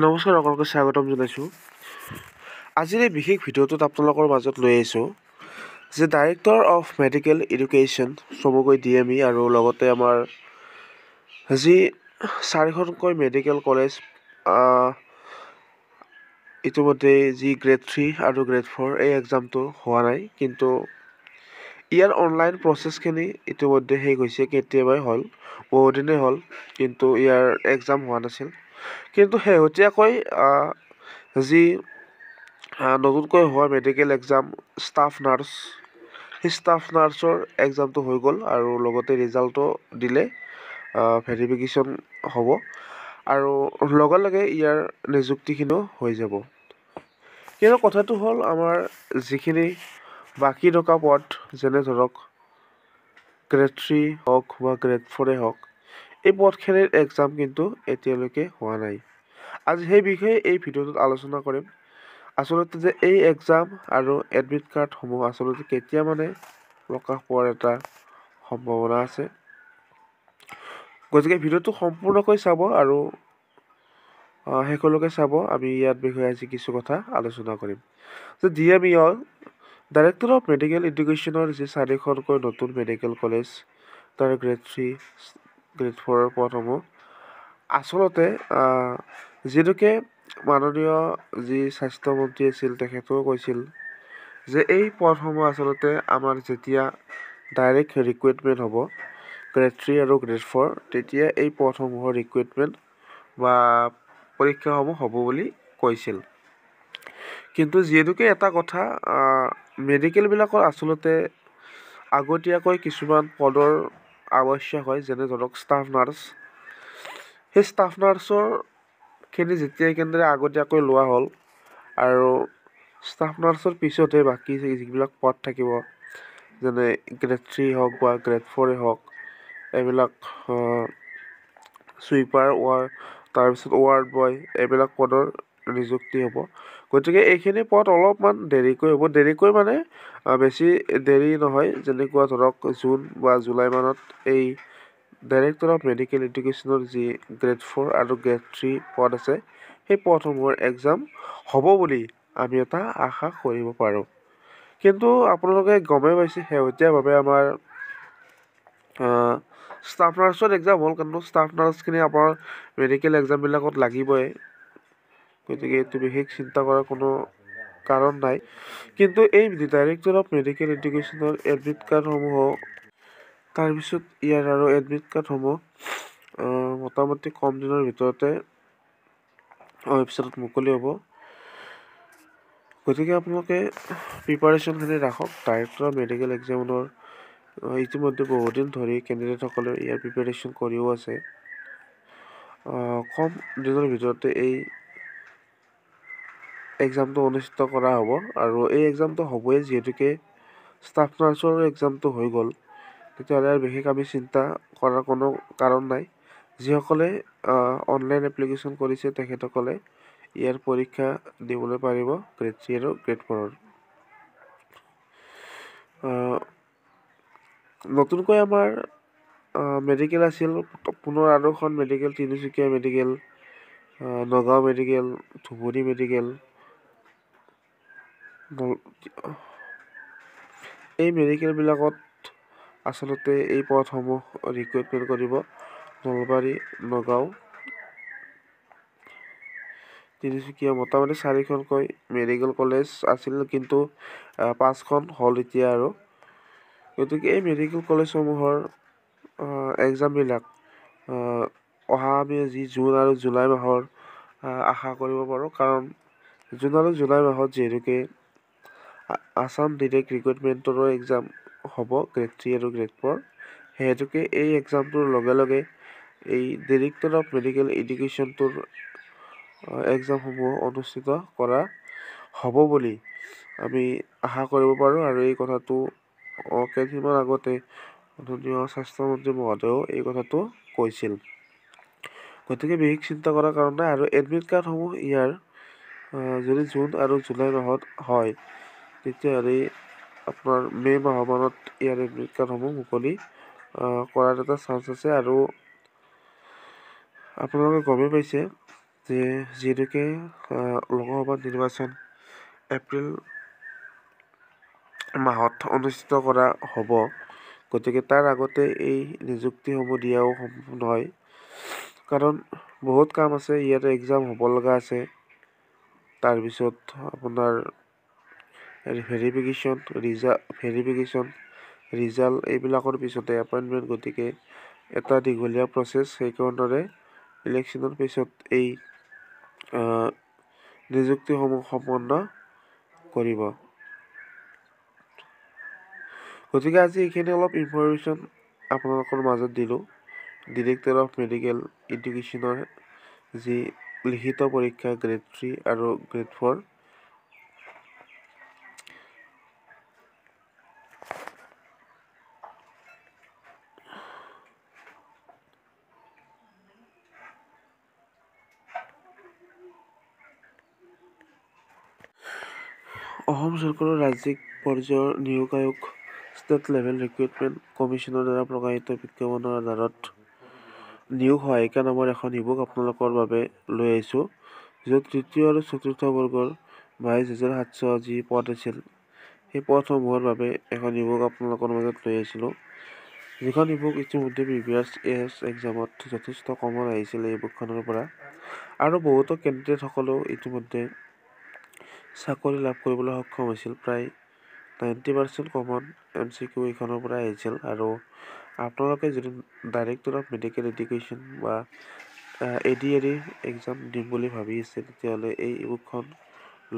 নমস্কাৰ সকলোকে স্বাগতম জনাইছোঁ আজিৰ এই বিশেষ ভিডিঅ'টোত আপোনালোকৰ মাজত লৈ আহিছোঁ যে ডাইৰেক্টৰ অফ মেডিকেল এডুকেশ্যন চমুকৈ ডি এম ই আৰু লগতে আমাৰ যি চাৰিখনকৈ মেডিকেল কলেজ ইতিমধ্যেই যি গ্ৰেড থ্ৰী আৰু গ্ৰেড ফ'ৰ এই এক্সামটো হোৱা নাই কিন্তু ইয়াৰ অনলাইন প্ৰচেছখিনি ইতিমধ্যে শেষ হৈছে কেতিয়াবাই হ'ল বহুদিনেই হ'ল কিন্তু ইয়াৰ এক্সাম হোৱা নাছিল কিন্তু শেহতীয়াকৈ যি নতুনকৈ হোৱা মেডিকেল এক্সাম ষ্টাফ নাৰ্ছ সেই ষ্টাফ নাৰ্ছৰ এক্সামটো হৈ গ'ল আৰু লগতে ৰিজাল্টো দিলে ভেৰিফিকেশ্যন হ'ব আৰু লগে লগে ইয়াৰ নিযুক্তিখিনিও হৈ যাব কিন্তু কথাটো হ'ল আমাৰ যিখিনি বাকী থকা পথ যেনে ধৰক গ্ৰেড থ্ৰী হওক বা গ্ৰেড ফ'ৰে হওক এই পদখিনিৰ এক্সাম কিন্তু এতিয়ালৈকে হোৱা নাই আজি সেই বিষয়ে এই ভিডিঅ'টোত আলোচনা কৰিম আচলতে যে এই এক্সাম আৰু এডমিট কাৰ্ডসমূহ আচলতে কেতিয়া মানে প্ৰকাশ পোৱাৰ এটা সম্ভাৱনা আছে গতিকে ভিডিঅ'টো সম্পূৰ্ণকৈ চাব আৰু শেষলৈকে চাব আমি ইয়াৰ বিষয়ে আজি কিছু কথা আলোচনা কৰিম যে ডি এম ইয়ৰ ডাইৰেক্টৰ অফ মেডিকেল এডুকেশ্যনৰ যি চাৰিখনকৈ নতুন মেডিকেল কলেজ তাৰ গ্ৰেড থ্ৰী গ্ৰেড গ্ৰেটফৰ পথসমূহ আচলতে যিহেতুকে মাননীয় যি স্বাস্থ্যমন্ত্ৰী আছিল তেখেতেও কৈছিল যে এই পদসমূহ আচলতে আমাৰ যেতিয়া ডাইৰেক্ট ৰিকুৱেটমেণ্ট হ'ব গ্ৰেড থ্ৰী আৰু গ্ৰেড ফ'ৰ তেতিয়া এই পথসমূহৰ ৰিক্ৰুইটমেণ্ট বা পৰীক্ষাসমূহ হ'ব বুলি কৈছিল কিন্তু যিহেতুকে এটা কথা মেডিকেলবিলাকৰ আচলতে আগতীয়াকৈ কিছুমান পদৰ আৱশ্যক হয় যেনে ধৰক ষ্টাফ নাৰ্ছ সেই ষ্টাফ নাৰ্ছৰখিনি যেতিয়াই কেনেদৰে আগতীয়াকৈ লোৱা হ'ল আৰু ষ্টাফ নাৰ্ছৰ পিছতে বাকী যিবিলাক পদ থাকিব যেনে গ্ৰেড থ্ৰী হওক বা গ্ৰেড ফ'ৰে হওক এইবিলাক চুইপাৰ ৱাৰ তাৰপিছত ৱাৰ্ড বয় এইবিলাক পদৰ নিযুক্তি হ'ব গতিকে এইখিনি পথ অলপমান দেৰিকৈ হ'ব দেৰিকৈ মানে বেছি দেৰি নহয় যেনেকুৱা ধৰক জুন বা জুলাই মানত এই ডাইৰেক্টৰ অফ মেডিকেল এডুকেশ্যনৰ যি গ্ৰেড ফ'ৰ আৰু গ্ৰেড থ্ৰী পদ আছে সেই পদসমূহৰ এক্সাম হ'ব বুলি আমি এটা আশা কৰিব পাৰোঁ কিন্তু আপোনালোকে গমেই পাইছে শেহতীয়াভাৱে আমাৰ ষ্টাফ নাৰ্ছৰ এক্সাম হ'ল কিন্তু ষ্টাফ নাৰ্ছখিনি আমাৰ মেডিকেল এক্সামবিলাকত লাগিবই গতিকে এইটো বিশেষ চিন্তা কৰাৰ কোনো কাৰণ নাই কিন্তু এই ডাইৰেক্টৰ অফ মেডিকেল এডুকেশ্যনৰ এডমিট কাৰ্ডসমূহো তাৰপিছত ইয়াৰ আৰু এডমিট কাৰ্ডসমূহ মোটামুটি কম দিনৰ ভিতৰতে ৱেবছাইটত মুকলি হ'ব গতিকে আপোনালোকে প্ৰিপাৰেশ্যনখিনি ৰাখক ডাইৰেক্টৰ অফ মেডিকেল এক্সামৰ ইতিমধ্যে বহুদিন ধৰি কেণ্ডিডেটসকলে ইয়াৰ প্ৰিপেৰেশ্যন কৰিও আছে কম দিনৰ ভিতৰতে এই এক্সামটো অনুষ্ঠিত কৰা হ'ব আৰু এই এক্সামটো হ'বই যিহেতুকে ষ্টাফ নাৰ্ছৰ এক্সামটো হৈ গ'ল তেতিয়াহ'লে আৰু বিশেষ আমি চিন্তা কৰাৰ কোনো কাৰণ নাই যিসকলে অনলাইন এপ্লিকেশ্যন কৰিছে তেখেতসকলে ইয়াৰ পৰীক্ষা দিবলৈ পাৰিব গ্ৰেড থ্ৰী আৰু গ্ৰেড ফ'ৰৰ নতুনকৈ আমাৰ মেডিকেল আছিল পুনৰ আৰু এখন medical Tinsukia medical Nagaon medical Dhubri medical এই মেডিকেলবিলাকত আচলতে এই পথসমূহ ৰিক্ৰুইটমেণ্ট কৰিব নলবাৰী নগাঁও তিনিচুকীয়া মোটামুটি চাৰিখনকৈ মেডিকেল কলেজ আছিল কিন্তু পাঁচখন হ'ল এতিয়া আৰু গতিকে এই মেডিকেল কলেজসমূহৰ এক্সামবিলাক অহা আমি যি জুন আৰু জুলাই মাহৰ আশা কৰিব পাৰোঁ কাৰণ জুন আৰু জুলাই মাহত যিহেতুকে আছাম ডিৰেক্ট ৰিক্ৰুইটমেণ্টৰো এক্সাম হ'ব গ্ৰেড থ্ৰী আৰু গ্ৰেড ফ'ৰ সেইহেতুকে এই এক্সামটোৰ লগে লগে এই ডিৰেক্টৰ অফ মেডিকেল এডুকেশ্যনটোৰ এক্সামসমূহ অনুষ্ঠিত কৰা হ'ব বুলি আমি আশা কৰিব পাৰোঁ আৰু এই কথাটো কেইদিনমান আগতে মাননীয় স্বাস্থ্যমন্ত্ৰী মহোদয়েও এই কথাটো কৈছিল গতিকে বিশেষ চিন্তা কৰাৰ কাৰণ নাই আৰু এডমিট কাৰ্ডসমূহ ইয়াৰ যদি জুন আৰু জুলাই মাহত হয় তেতিয়াহ'লে আপোনাৰ মে' মাহমানত ইয়াৰ এডমিট কাৰ্ডসমূহ মুকলি কৰাৰ এটা চান্স আছে আৰু আপোনালোকে গমেই পাইছে যে যিহেতুকে লোকসভাত নিৰ্বাচন এপ্ৰিল মাহত অনুষ্ঠিত কৰা হ'ব গতিকে তাৰ আগতে এই নিযুক্তিসমূহ দিয়াও সম্ভৱ নহয় কাৰণ বহুত কাম আছে ইয়াতে এক্সাম হ'ব লগা আছে তাৰপিছত আপোনাৰ ভেৰিফিকেশ্যন ৰিজাল্ট ভেৰিফিকেশ্যন ৰিজাল্ট এইবিলাকৰ পিছতে এপইণ্টমেণ্ট গতিকে এটা দীঘলীয়া প্ৰচেছ সেইকাৰণে ইলেকশ্যনৰ পিছত এই নিযুক্তিসমূহ সম্পন্ন কৰিব গতিকে আজি এইখিনি অলপ ইনফৰ্মেশ্যন আপোনালোকৰ মাজত দিলোঁ ডিৰেক্টৰ অফ মেডিকেল এডুকেশ্যনৰ যি লিখিত পৰীক্ষা গ্ৰেড থ্ৰী আৰু গ্ৰেড ফ'ৰ অসম চৰকাৰৰ ৰাজ্যিক পৰ্যায়ৰ নিয়োগ আয়োগ ষ্টেট লেভেল ৰিক্ৰুইটমেণ্ট কমিশ্যনৰ দ্বাৰা প্ৰকাশিত বিজ্ঞাপনৰ আধাৰত নিয়োগ সহায়িকা নামৰ এখন ইবুক আপোনালোকৰ বাবে লৈ আহিছোঁ য'ত তৃতীয় আৰু চতুৰ্থ বৰ্গৰ বাইছ হাজাৰ সাতশ যি পদ আছিল সেই পদসমূহৰ বাবে এখন ইবুক আপোনালোকৰ মাজত লৈ আহিছিলোঁ যিখন ইবুক ইতিমধ্যে বি প্ৰিভিয়াছ এছ এক্সামত যথেষ্ট কমন আহিছিলে বুকখনৰ পৰা আৰু বহুতো কেণ্ডিডেটসকলেও ইতিমধ্যে চাকৰি লাভ কৰিবলৈ সক্ষম হৈছিল প্ৰায় ninety percent common M C Q এইখনৰ পৰা আহিছিল আৰু আপোনালোকে যদি ডাইৰেক্টৰ অফ মেডিকেল এডুকেশ্যন বা A D A D exam দিম বুলি ভাবি আছে তেতিয়াহ'লে এই বুকখন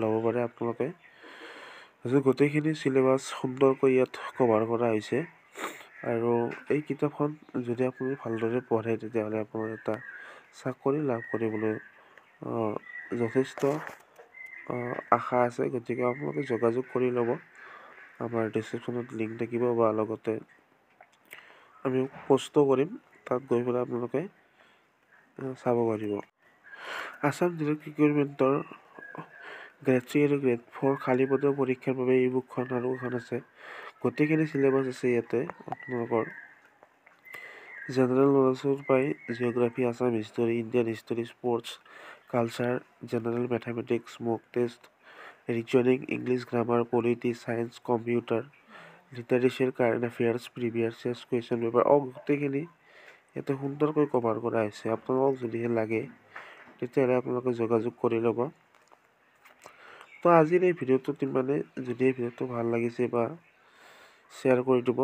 ল'ব পাৰে আপোনালোকে গোটেইখিনি চিলেবাছ সুন্দৰকৈ ইয়াত কভাৰ কৰা হৈছে আৰু এই কিতাপখন যদি আপুনি ভালদৰে পঢ়ে তেতিয়াহ'লে আপোনাৰ এটা চাকৰি লাভ কৰিবলৈ যথেষ্ট আশা আছে গতিকে আপোনালোকে যোগাযোগ কৰি ল'ব আমাৰ ডিচক্ৰিপশ্যনত লিংক থাকিব বা লগতে আমি পষ্টো কৰিম তাত গৈ পেলাই আপোনালোকে চাব পাৰিব আছাম জিলা ৰিক্ৰুইটমেণ্টৰ গ্ৰেড থ্ৰী আৰু গ্ৰেড ফ'ৰ খালী পদৰ পৰীক্ষাৰ বাবে ই বুকখন আৰু এখন আছে গোটেইখিনি চিলেবাছ আছে ইয়াতে আপোনালোকৰ জেনেৰেল নলেজৰ পৰাই geography Assam history Indian history sports culture general mathematics mock test reasoning English grammar polity science computer literature current affairs previous years question paper অঁ গোটেইখিনি ইয়াতে সুন্দৰকৈ কভাৰ কৰা হৈছে আপোনালোকক যদিহে লাগে তেতিয়াহ'লে আপোনালোকে যোগাযোগ কৰি ল'ব তো আজিৰ এই ভিডিঅ'টোত ইমানে যদি এই ভিডিঅ'টো ভাল লাগিছে বা শ্বেয়াৰ কৰি দিব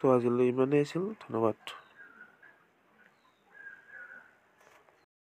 তো আজিলৈ ইমানেই আছিল ধন্যবাদ